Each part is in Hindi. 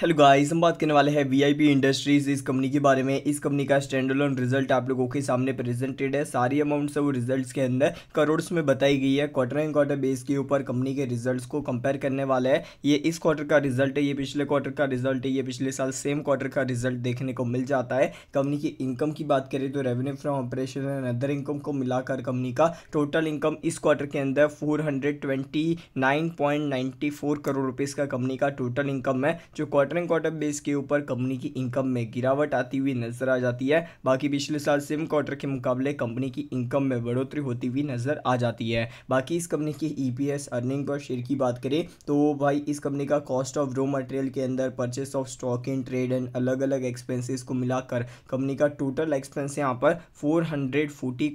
हेलो गाइस हम बात करने वाले हैं वीआईपी इंडस्ट्रीज़ इस कंपनी के बारे में इस कंपनी का ऑन रिजल्ट आप लोगों के सामने प्रेजेंटेड है सारी अमाउंट्स है वो रिजल्ट्स के अंदर करोड़्स में बताई गई है क्वार्टर एंड क्वार्टर बेस के ऊपर कंपनी के रिजल्ट्स को कंपेयर करने वाला है ये इस क्वार्टर का रिजल्ट है ये पिछले क्वार्टर का रिजल्ट है ये पिछले साल सेम क्वार्टर का रिजल्ट देखने को मिल जाता है कंपनी की इनकम की बात करें तो revenue from operation and other income को मिलाकर कंपनी का टोटल इनकम इस क्वार्टर के अंदर फोर करोड़ रुपीज़ का कंपनी का टोटल इनकम है जो quarter quarter and quarter base के ऊपर कंपनी की इनकम में गिरावट आती हुई नजर आ जाती है बाकी पिछले साल सेम क्वार्टर के मुकाबले कंपनी की इनकम में बढ़ोतरी होती हुई नजर आ जाती है बाकी इस कंपनी की ईपीएस अर्निंग पर शेयर की बात करें तो भाई इस कंपनी का कॉस्ट ऑफ रॉ मटेरियल के अंदर purchase of stock in trade and अलग अलग एक्सपेंसिस को मिलाकर कंपनी का टोटल एक्सपेंस यहाँ पर फोर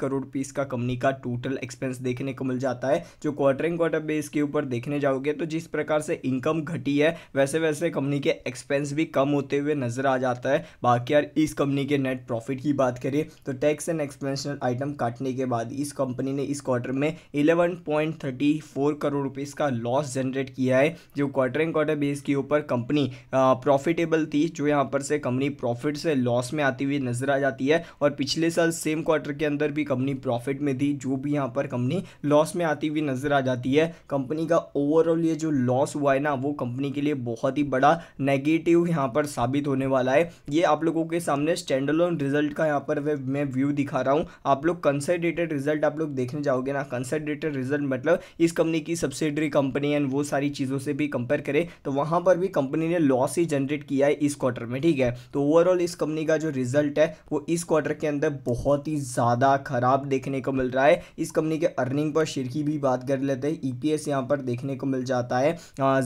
करोड़ रुपीज का कंपनी का टोटल एक्सपेंस देखने को मिल जाता है जो क्वार्टर एंड क्वार्टर बेस के ऊपर देखने जाओगे तो जिस प्रकार से इनकम घटी है वैसे वैसे कंपनी के एक्सपेंस भी कम होते हुए नज़र आ जाता है बाकी यार इस कंपनी के नेट प्रॉफिट की बात करें तो टैक्स एंड एक्सपेंशनल आइटम काटने के बाद इस कंपनी ने इस क्वार्टर में 11.34 करोड़ रुपए का लॉस जनरेट किया है जो क्वार्टर एंड क्वार्टर बेस के ऊपर कंपनी प्रॉफिटेबल थी जो यहाँ पर से कंपनी प्रॉफिट से लॉस में आती हुई नज़र आ जाती है और पिछले साल सेम क्वार्टर के अंदर भी कंपनी प्रॉफिट में थी जो भी यहाँ पर कंपनी लॉस में आती हुई नज़र आ जाती है कंपनी का ओवरऑल ये जो लॉस हुआ है ना वो कंपनी के लिए बहुत ही बड़ा नेगेटिव यहाँ पर साबित होने वाला है ये आप लोगों के सामने स्टैंडलोन रिजल्ट का यहाँ पर मैं व्यू दिखा रहा हूँ आप लोग कंसल्टेटेड रिजल्ट आप लोग देखने जाओगे ना कंसनडेटेड रिजल्ट मतलब इस कंपनी की सब्सिडरी कंपनी एंड वो सारी चीज़ों से भी कंपेयर करें तो वहाँ पर भी कंपनी ने लॉस ही जनरेट किया है इस क्वार्टर में ठीक है तो ओवरऑल इस कंपनी का जो रिजल्ट है वो इस क्वार्टर के अंदर बहुत ही ज़्यादा खराब देखने को मिल रहा है इस कंपनी के अर्निंग पर शेयर की भी बात कर लेते हैं ई e पी यहाँ पर देखने को मिल जाता है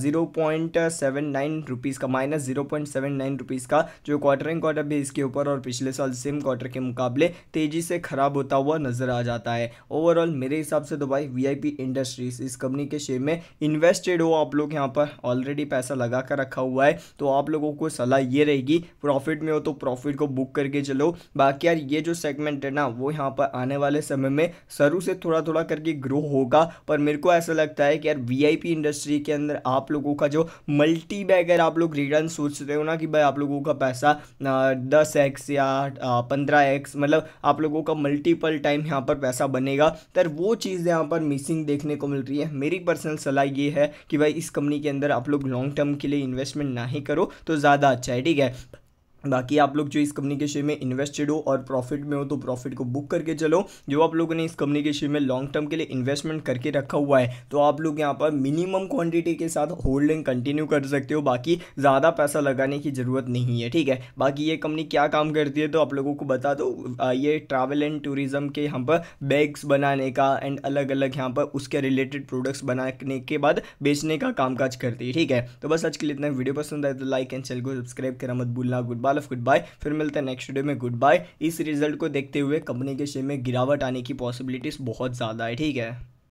zero point seven nine rupees का minus zero point seven nine rupees का जो क्वार्टर एंड क्वार्टर बेस के ऊपर और पिछले साल सेम क्वार्टर के मुकाबले तेज़ी से खराब होता हुआ नजर आ जाता है ओवरऑल मेरे हिसाब से तो भाई वी इंडस्ट्रीज इस कंपनी के शेयर में इन्वेस्टेड हो आप लोग यहाँ पर ऑलरेडी पैसा लगा कर रखा हुआ है तो आप लोगों को सलाह ये रहेगी प्रॉफिट में हो तो प्रॉफिट को बुक करके चलो बाकी यार ये जो सेगमेंट है ना वो यहाँ पर आने वाले समय में शुरू से थोड़ा थोड़ा करके ग्रो होगा पर मेरे को ऐसा लगता है कि यार वी इंडस्ट्री के अंदर आप लोगों का जो मल्टी बैगर आप लोग रिटर्न सोचते हो ना कि भाई आप लोगों का पैसा दस एक्स या पंद्रह एक्स मतलब आप लोगों का मल्टीपल टाइम यहाँ पर पैसा बनेगा तर वो चीज़ यहाँ पर मिसिंग देखने को मिल रही है मेरी पर्सनल सलाह ये है कि भाई इस कंपनी के अंदर आप लोग लॉन्ग टर्म के लिए इन्वेस्टमेंट ना ही करो तो ज़्यादा अच्छा है ठीक है बाकी आप लोग जो इस कंपनी के शेयर में इन्वेस्टेड हो और प्रॉफिट में हो तो प्रॉफिट को बुक करके चलो जो आप लोगों ने इस कंपनी के शेयर में लॉन्ग टर्म के लिए इन्वेस्टमेंट करके रखा हुआ है तो आप लोग यहाँ पर मिनिमम क्वांटिटी के साथ होल्डिंग कंटिन्यू कर सकते हो बाकी ज़्यादा पैसा लगाने की ज़रूरत नहीं है ठीक है बाकी ये कंपनी क्या काम करती है तो आप लोगों को बता दो ये ट्रैवल एंड टूरिज़म के यहाँ पर बैग्स बनाने का एंड अलग अलग यहाँ पर उसके रिलेटेड प्रोडक्ट्स बनाने के बाद बेचने का कामकाज करती है ठीक है तो बस आज के लिए इतना वीडियो पसंद आए तो लाइक एंड चैनल को सब्सक्राइब करना मत भूलना good bye all of good bye फिर मिलते हैं नेक्स्ट डे में गुड बाय इस रिजल्ट को देखते हुए कंपनी के शेयर में गिरावट आने की पॉसिबिलिटीज़ बहुत ज़्यादा है ठीक है